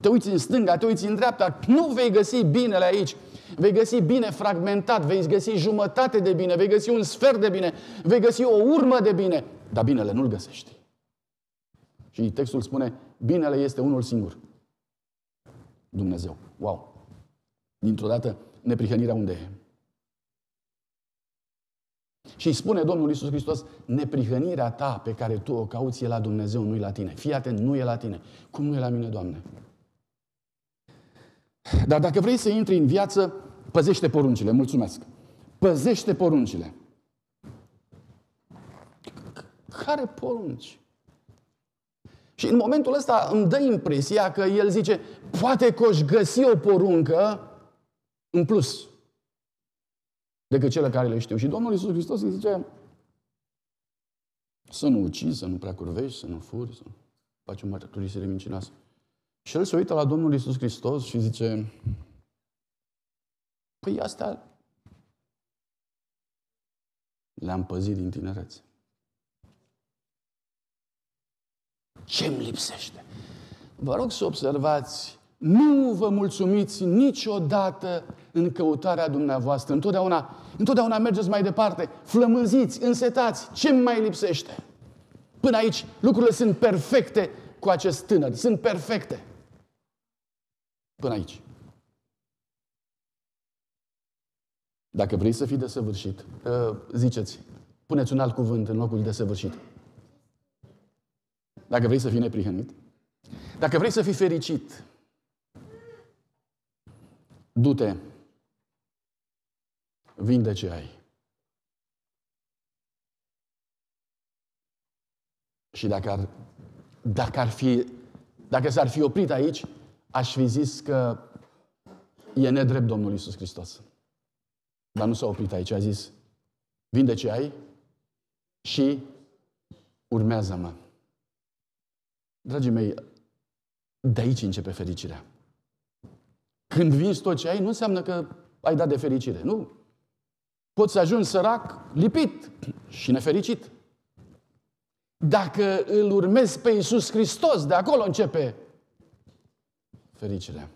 Te uiți în stânga, te uiți în dreapta, nu vei găsi binele aici. Vei găsi bine fragmentat, vei găsi jumătate de bine, vei găsi un sfert de bine, vei găsi o urmă de bine, dar binele nu-l găsești. Și textul spune, binele este unul singur. Dumnezeu. Wow! Dintr-o dată, neprihănirea unde e? Și spune Domnul Isus Hristos, neprihănirea ta pe care tu o cauți e la Dumnezeu, nu e la tine. Fii atent, nu e la tine. Cum nu e la mine, Doamne? Dar dacă vrei să intri în viață, păzește poruncile. Mulțumesc. Păzește poruncile. Care porunci? Și în momentul ăsta îmi dă impresia că el zice, poate că își găsi o poruncă în plus decât cele care le știu. Și Domnul Iisus Hristos îi zice, să nu ucizi, să nu prea curvești, să nu furi, să nu faci o mărturisire mincinoasă. Și el se uită la Domnul Iisus Hristos și zice, păi astea le-am păzit din tinerețe. ce îmi lipsește? Vă rog să observați, nu vă mulțumiți niciodată în căutarea dumneavoastră. Întotdeauna, întotdeauna mergeți mai departe, flămânziți, însetați, ce îmi mai lipsește? Până aici lucrurile sunt perfecte cu acest tânăr, sunt perfecte. Până aici. Dacă vrei să fii desăvârșit, ă, ziceți, puneți un alt cuvânt în locul desăvârșit. Dacă vrei să fii neprihănit, dacă vrei să fii fericit, du-te, vinde ce ai. Și dacă ar, dacă ar fi, dacă s-ar fi oprit aici, aș fi zis că e nedrept Domnul Isus Hristos. Dar nu s-a oprit aici, a zis, vinde ce ai și urmează-mă. Dragii mei, de aici începe fericirea. Când vinzi tot ce ai, nu înseamnă că ai dat de fericire, nu? Poți să ajungi sărac, lipit și nefericit. Dacă îl urmezi pe Iisus Hristos, de acolo începe fericirea.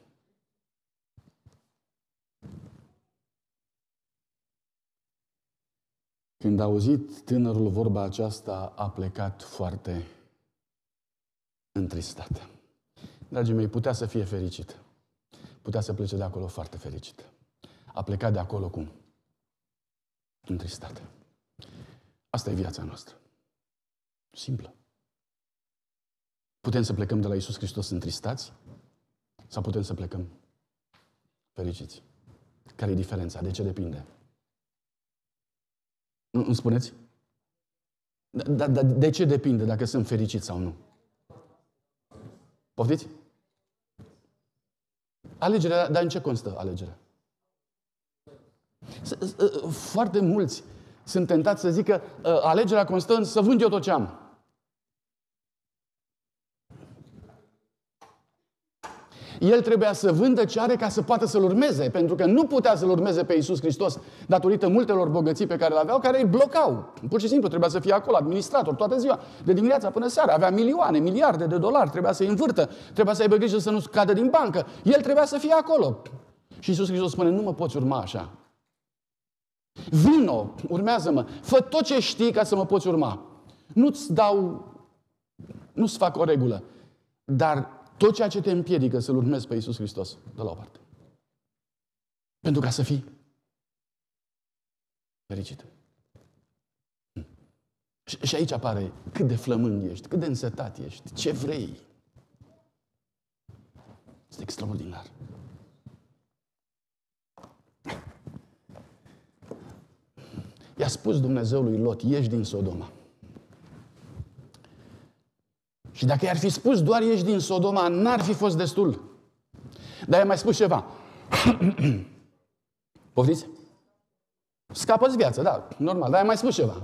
Când a auzit tânărul vorba aceasta, a plecat foarte întristat. Dragii mei, putea să fie fericit. Putea să plece de acolo foarte fericit. A plecat de acolo cum? Întristat. Asta e viața noastră. Simplă. Putem să plecăm de la Isus Hristos întristați sau putem să plecăm fericiți? Care e diferența? De ce depinde? Nu, îmi spuneți? Dar da, da, de ce depinde dacă sunt fericit sau nu? Poftiți? Alegerea, dar în ce constă alegerea? Foarte mulți sunt tentați să zică ă, alegerea constă în să vând eu tot ce am. El trebuia să vândă ce are ca să poată să-L urmeze, pentru că nu putea să-L urmeze pe Iisus Hristos datorită multelor bogății pe care le aveau, care îi blocau. Pur și simplu trebuia să fie acolo, administrator, toată ziua, de dimineața până seara. Avea milioane, miliarde de dolari, trebuia să-i învârtă, trebuia să aibă grijă să nu cadă din bancă. El trebuia să fie acolo. Și Iisus Hristos spune, nu mă poți urma așa. Vino, urmează-mă, fă tot ce știi ca să mă poți urma. Nu-ți dau, nu-ți fac o regulă, dar tot ceea ce te împiedică să-L urmezi pe Iisus Hristos, de la o parte. Pentru ca să fii fericit. Hmm. Și aici apare cât de flămând ești, cât de însetat ești, ce vrei. Este extraordinar. I-a spus Dumnezeu lui Lot, ieși din Sodoma. Și dacă i-ar fi spus doar ești din Sodoma, n-ar fi fost destul. Dar i-a mai spus ceva. Poftiți? Scapă-ți viață, da, normal, dar i-a mai spus ceva.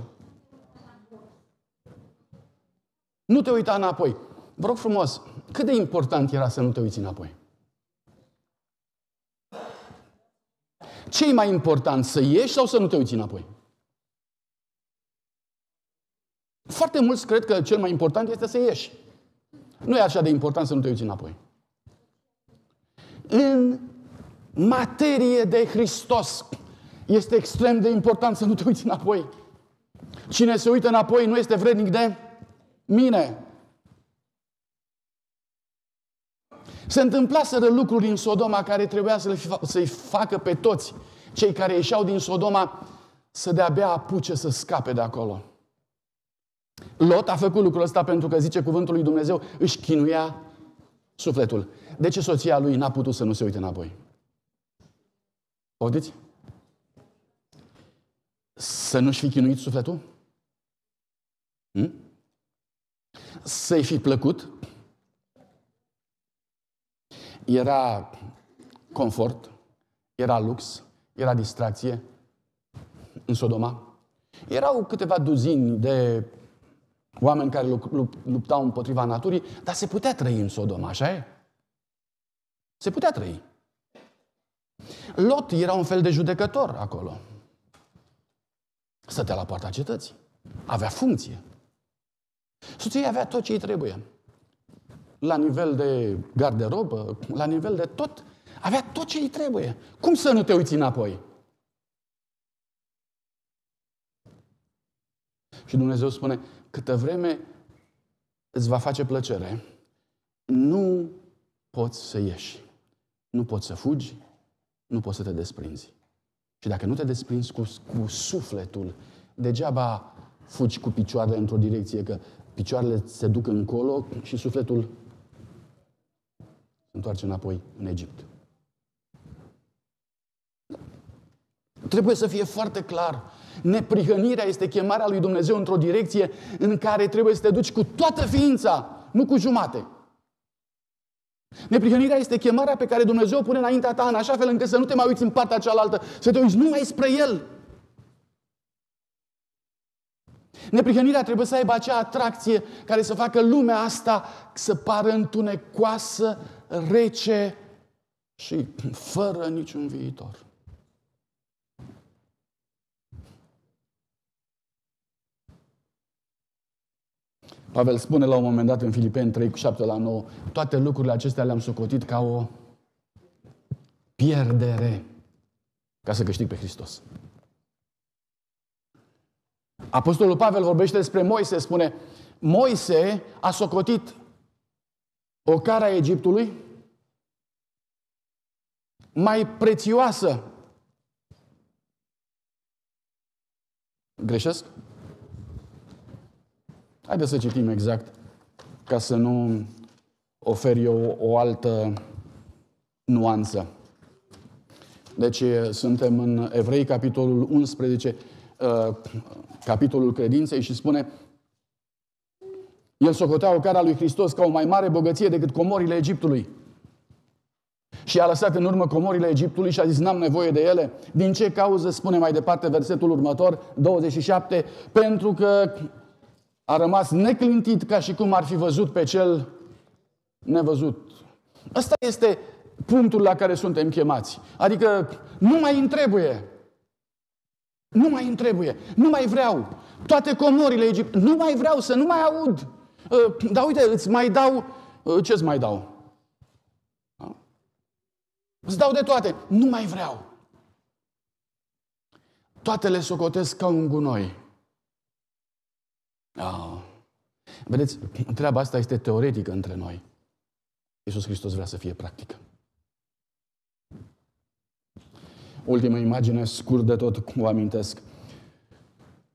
Nu te uita înapoi. Vă rog frumos, cât de important era să nu te uiți înapoi? Ce e mai important, să ieși sau să nu te uiți înapoi? foarte mulți cred că cel mai important este să ieși. Nu e așa de important să nu te uiți înapoi. În materie de Hristos este extrem de important să nu te uiți înapoi. Cine se uită înapoi nu este vrednic de mine. Se întâmplaseră lucruri în Sodoma care trebuia să-i facă pe toți cei care ieșeau din Sodoma să de-abia apuce să scape de acolo. Lot a făcut lucrul ăsta pentru că, zice cuvântul lui Dumnezeu, își chinuia sufletul. De ce soția lui n-a putut să nu se uite înapoi? Poftiți? Să nu-și fi chinuit sufletul? Hm? Să-i fi plăcut? Era confort, era lux, era distracție în Sodoma. Erau câteva duzini de Oameni care luptau împotriva naturii, dar se putea trăi în Sodoma, așa e? Se putea trăi. Lot era un fel de judecător acolo. Stătea la poarta cetății. Avea funcție. Soția avea tot ce îi trebuie. La nivel de garderobă, la nivel de tot, avea tot ce îi trebuie. Cum să nu te uiți înapoi? Și Dumnezeu spune, câtă vreme îți va face plăcere, nu poți să ieși. Nu poți să fugi, nu poți să te desprinzi. Și dacă nu te desprinzi cu, cu sufletul, degeaba fugi cu picioarele într-o direcție, că picioarele se duc încolo și sufletul se întoarce înapoi în Egipt. Trebuie să fie foarte clar Neprihănirea este chemarea lui Dumnezeu într-o direcție în care trebuie să te duci cu toată ființa, nu cu jumate. Neprihănirea este chemarea pe care Dumnezeu o pune înaintea ta în așa fel încât să nu te mai uiți în partea cealaltă, să te uiți numai spre El. Neprihănirea trebuie să aibă acea atracție care să facă lumea asta să pară întunecoasă, rece și fără niciun viitor. Pavel spune la un moment dat în Filipeni 3, 7 la 9, toate lucrurile acestea le-am socotit ca o pierdere ca să câștig pe Hristos. Apostolul Pavel vorbește despre Moise, spune, Moise a socotit o cara a Egiptului mai prețioasă. Greșesc? Haideți să citim exact, ca să nu ofer eu o altă nuanță. Deci suntem în Evrei, capitolul 11, uh, capitolul credinței și spune El socotea cara lui Hristos ca o mai mare bogăție decât comorile Egiptului. Și a lăsat în urmă comorile Egiptului și a zis, n-am nevoie de ele. Din ce cauză, spune mai departe versetul următor, 27, pentru că a rămas neclintit ca și cum ar fi văzut pe cel nevăzut. Ăsta este punctul la care suntem chemați. Adică nu mai îmi trebuie. Nu mai îmi trebuie. Nu mai vreau. Toate comorile Egipt. Nu mai vreau să nu mai aud. Uh, dar uite, îți mai dau... Uh, ce mai dau? Îți dau de toate. Nu mai vreau. Toate le socotesc ca un gunoi. Oh. Vedeți, treaba asta este teoretică între noi. Iisus Hristos vrea să fie practică. Ultima imagine, scurt de tot, cum vă amintesc.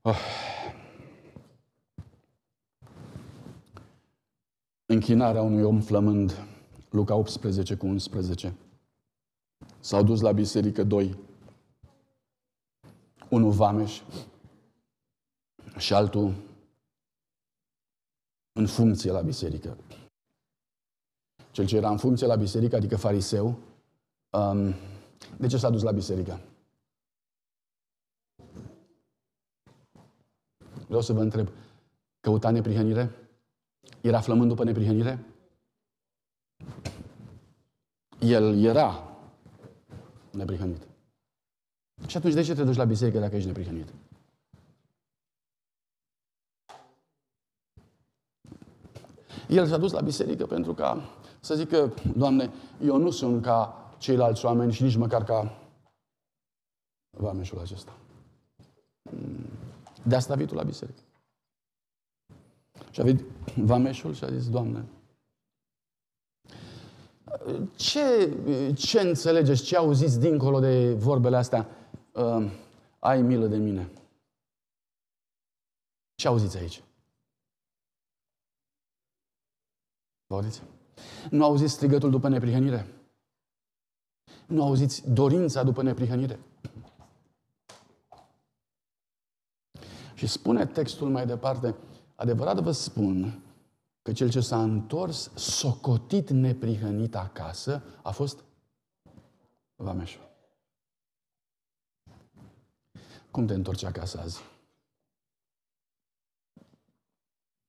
Oh. Închinarea unui om flămând, Luca 18 cu 11. S-au dus la biserică doi. Unul vameș și altul în funcție la biserică. Cel ce era în funcție la biserică, adică fariseu, um, de ce s-a dus la biserică? Vreau să vă întreb, căuta neprihănire? Era flămând după neprihănire? El era neprihănit. Și atunci de ce te duci la biserică dacă ești neprihănit? El s-a dus la biserică pentru ca să zică, Doamne, eu nu sunt ca ceilalți oameni și nici măcar ca vameșul acesta. Mm. De asta a venit la biserică. Și a venit vameșul și a zis, Doamne, ce, ce înțelegeți, ce auziți dincolo de vorbele astea? Uh, ai milă de mine. Ce auziți aici? Auziți? Nu auziți strigătul după neprihănire? Nu auziți dorința după neprihănire? Și spune textul mai departe, adevărat vă spun că cel ce s-a întors socotit neprihănit acasă a fost vameșul. Cum te întorci acasă azi?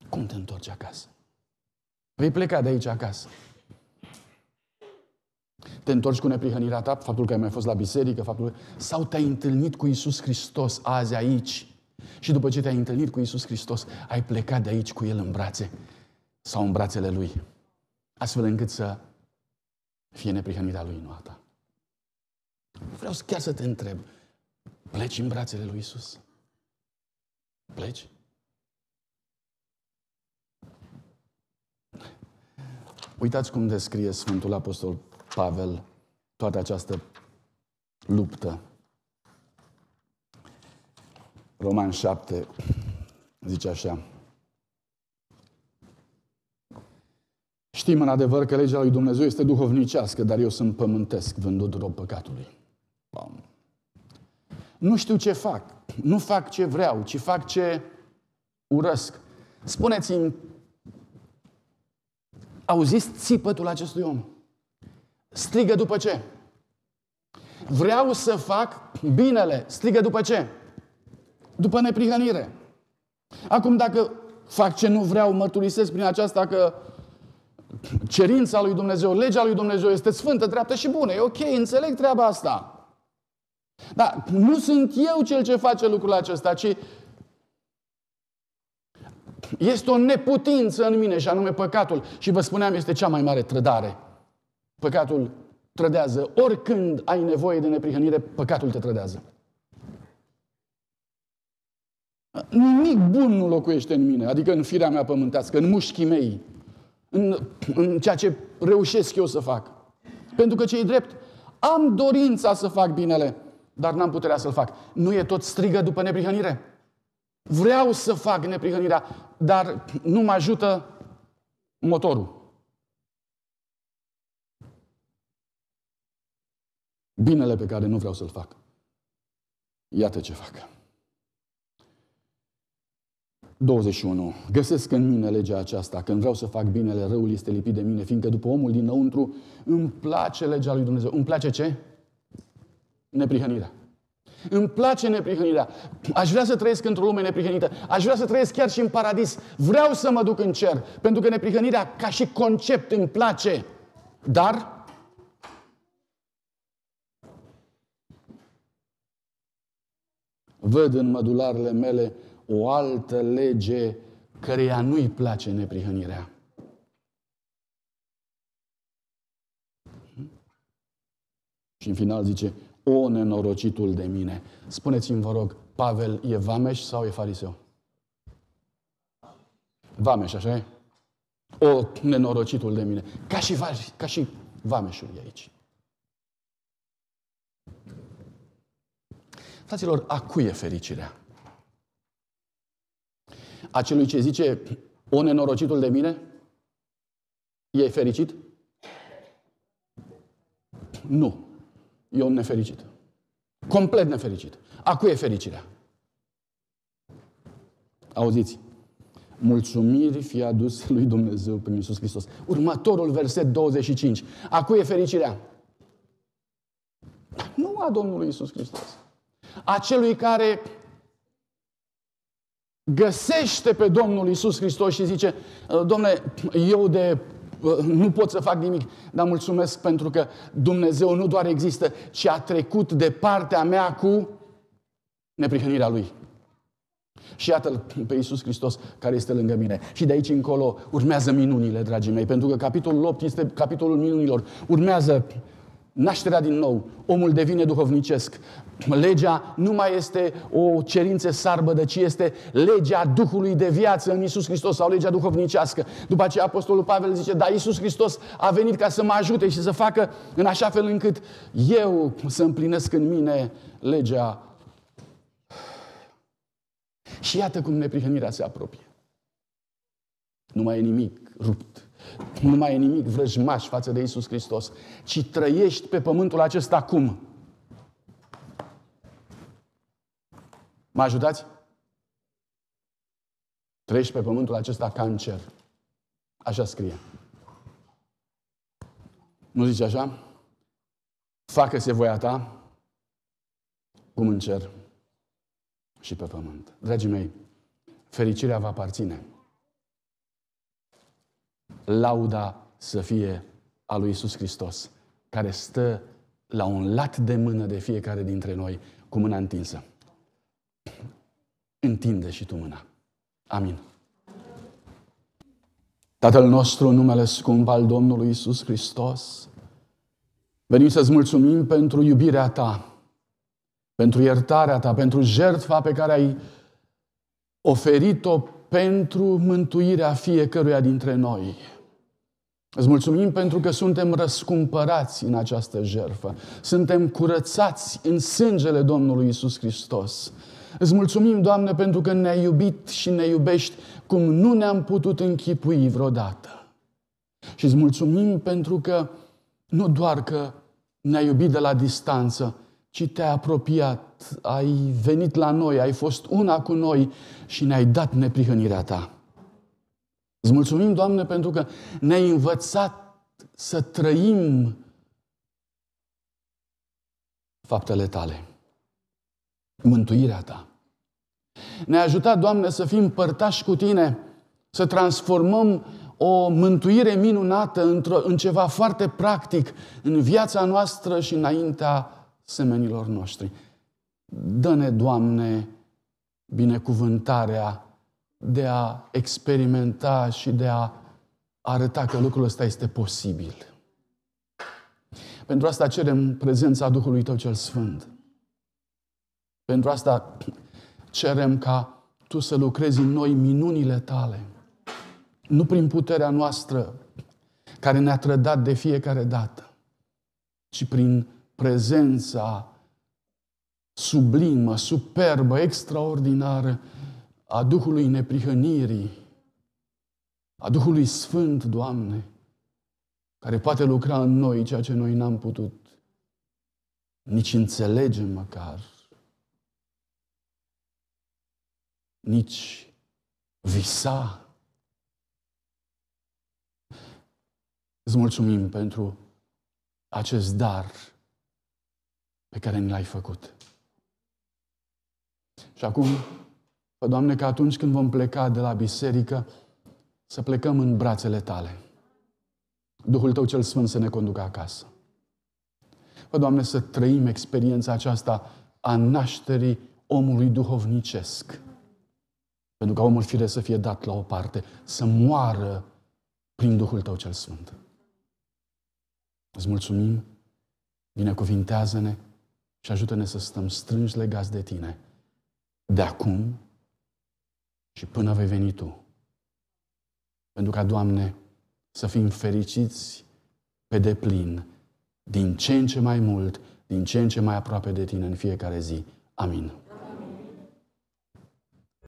Cum te întorci acasă? Vei pleca de aici acasă. Te întorci cu neprihănirea ta, faptul că ai mai fost la biserică, faptul că... sau te-ai întâlnit cu Isus Hristos azi aici. Și după ce te-ai întâlnit cu Isus Hristos, ai plecat de aici cu El în brațe sau în brațele Lui, astfel încât să fie neprihănirea Lui în ta. Vreau chiar să te întreb, pleci în brațele Lui Isus? Pleci? Uitați cum descrie Sfântul Apostol Pavel toată această luptă. Roman 7 zice așa. Știm în adevăr că legea lui Dumnezeu este duhovnicească, dar eu sunt pământesc, vândut rob păcatului. Bam. Nu știu ce fac. Nu fac ce vreau, ci fac ce urăsc. Spuneți-mi Auziți țipătul acestui om. Strigă după ce? Vreau să fac binele. Strigă după ce? După neprihănire. Acum dacă fac ce nu vreau, mărturisesc prin aceasta că cerința lui Dumnezeu, legea lui Dumnezeu este sfântă, dreaptă și bună. E ok, înțeleg treaba asta. Dar nu sunt eu cel ce face lucrul acesta, ci este o neputință în mine și anume păcatul. Și vă spuneam, este cea mai mare trădare. Păcatul trădează. Oricând ai nevoie de neprihănire, păcatul te trădează. Nimic bun nu locuiește în mine, adică în firea mea pământească, în mușchii mei, în, în ceea ce reușesc eu să fac. Pentru că ce drept, am dorința să fac binele, dar n-am puterea să-l fac. Nu e tot strigă după neprihănire? Vreau să fac neprihănirea, dar nu mă ajută motorul. Binele pe care nu vreau să-l fac. Iată ce fac. 21. Găsesc în mine legea aceasta. Când vreau să fac binele, răul este lipit de mine, fiindcă după omul dinăuntru îmi place legea lui Dumnezeu. Îmi place ce? Neprihănirea. Îmi place neprihănirea. Aș vrea să trăiesc într-o lume neprihănită. Aș vrea să trăiesc chiar și în paradis. Vreau să mă duc în cer, pentru că neprihănirea ca și concept îmi place. Dar văd în mădularele mele o altă lege căreia nu-i place neprihănirea. Și în final zice, o, nenorocitul de mine! Spuneți-mi, vă rog, Pavel e vameș sau e fariseu? Vameș, așa e? O, nenorocitul de mine! Ca și, va, ca și vameșul e aici. Fraților, a cui e fericirea? A celui ce zice, o, nenorocitul de mine? E fericit? Nu. E un nefericit. Complet nefericit. cui e fericirea. Auziți, mulțumiri fie adus lui Dumnezeu prin Iisus Hristos. Următorul verset 25. cui e fericirea. Nu a Domnului Iisus Hristos. A celui care găsește pe Domnul Iisus Hristos și zice, domnule, eu de nu pot să fac nimic, dar mulțumesc pentru că Dumnezeu nu doar există, ci a trecut de partea mea cu neprihănirea Lui. Și iată-l pe Iisus Hristos care este lângă mine. Și de aici încolo urmează minunile, dragii mei, pentru că capitolul 8 este capitolul minunilor. Urmează nașterea din nou, omul devine duhovnicesc. Legea nu mai este o cerință sarbădă, ci este legea Duhului de viață în Isus Hristos sau legea duhovnicească. După aceea Apostolul Pavel zice, da, Isus Hristos a venit ca să mă ajute și să facă în așa fel încât eu să împlinesc în mine legea. Și iată cum neprihănirea se apropie. Nu mai e nimic rupt nu mai e nimic vrăjmaș față de Isus Hristos, ci trăiești pe pământul acesta acum. Mă ajutați? Trăiești pe pământul acesta ca în cer. Așa scrie. Nu zice așa? Facă-se voia ta cum în cer și pe pământ. Dragii mei, fericirea va aparține lauda să fie a lui Isus Hristos, care stă la un lat de mână de fiecare dintre noi, cu mâna întinsă. Întinde și tu mâna. Amin. Tatăl nostru, numele scump al Domnului Isus Hristos, venim să-ți mulțumim pentru iubirea ta, pentru iertarea ta, pentru jertfa pe care ai oferit-o pentru mântuirea fiecăruia dintre noi. Îți mulțumim pentru că suntem răscumpărați în această jertfă. Suntem curățați în sângele Domnului Isus Hristos. Îți mulțumim, Doamne, pentru că ne-ai iubit și ne iubești cum nu ne-am putut închipui vreodată. Și îți mulțumim pentru că nu doar că ne-ai iubit de la distanță, ci te-ai apropiat, ai venit la noi, ai fost una cu noi și ne-ai dat neprihănirea ta. Îți mulțumim, Doamne, pentru că ne-ai învățat să trăim faptele tale, mântuirea ta. Ne-ai ajutat, Doamne, să fim părtași cu tine, să transformăm o mântuire minunată într-o, în ceva foarte practic în viața noastră și înaintea semenilor noștri. Dă-ne, Doamne, binecuvântarea de a experimenta și de a arăta că lucrul ăsta este posibil. Pentru asta cerem prezența Duhului Tău cel Sfânt. Pentru asta cerem ca Tu să lucrezi în noi minunile Tale. Nu prin puterea noastră care ne-a trădat de fiecare dată, ci prin prezența sublimă, superbă, extraordinară a Duhului neprihănirii, a Duhului Sfânt, Doamne, care poate lucra în noi ceea ce noi n-am putut nici înțelege măcar, nici visa. Îți mulțumim pentru acest dar pe care ni l-ai făcut. Și acum Fă, Doamne, că atunci când vom pleca de la biserică, să plecăm în brațele Tale. Duhul Tău cel Sfânt să ne conducă acasă. Fă, Doamne, să trăim experiența aceasta a nașterii omului duhovnicesc. Pentru ca omul fire să fie dat la o parte, să moară prin Duhul Tău cel Sfânt. Îți mulțumim, binecuvintează-ne și ajută-ne să stăm strângi legați de Tine, de acum și până vei veni Tu. Pentru ca, Doamne, să fim fericiți pe deplin, din ce în ce mai mult, din ce în ce mai aproape de Tine în fiecare zi. Amin.